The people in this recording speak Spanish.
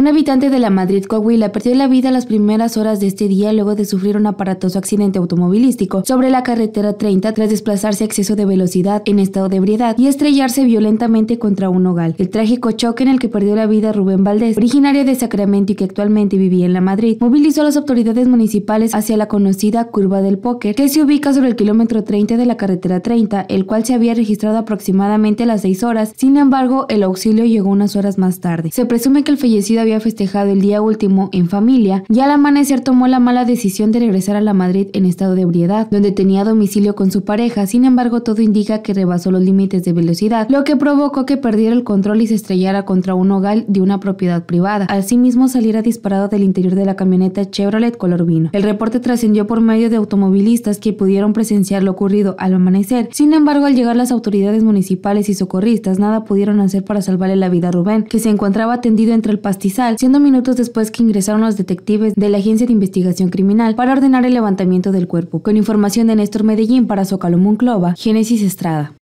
Un habitante de la Madrid Coahuila perdió la vida las primeras horas de este día luego de sufrir un aparatoso accidente automovilístico sobre la carretera 30 tras desplazarse a exceso de velocidad en estado de ebriedad y estrellarse violentamente contra un hogar. El trágico choque en el que perdió la vida Rubén Valdés, originario de Sacramento y que actualmente vivía en la Madrid, movilizó a las autoridades municipales hacia la conocida curva del póker, que se ubica sobre el kilómetro 30 de la carretera 30, el cual se había registrado aproximadamente a las 6 horas. Sin embargo, el auxilio llegó unas horas más tarde. Se presume que el fallecido había había festejado el día último en familia y al amanecer tomó la mala decisión de regresar a la Madrid en estado de ebriedad, donde tenía domicilio con su pareja. Sin embargo, todo indica que rebasó los límites de velocidad, lo que provocó que perdiera el control y se estrellara contra un hogar de una propiedad privada. Asimismo, saliera disparado del interior de la camioneta Chevrolet color vino. El reporte trascendió por medio de automovilistas que pudieron presenciar lo ocurrido al amanecer. Sin embargo, al llegar las autoridades municipales y socorristas, nada pudieron hacer para salvarle la vida a Rubén, que se encontraba tendido entre el pastizal siendo minutos después que ingresaron los detectives de la Agencia de Investigación Criminal para ordenar el levantamiento del cuerpo, con información de Néstor Medellín para Zócalo Monclova, Génesis Estrada.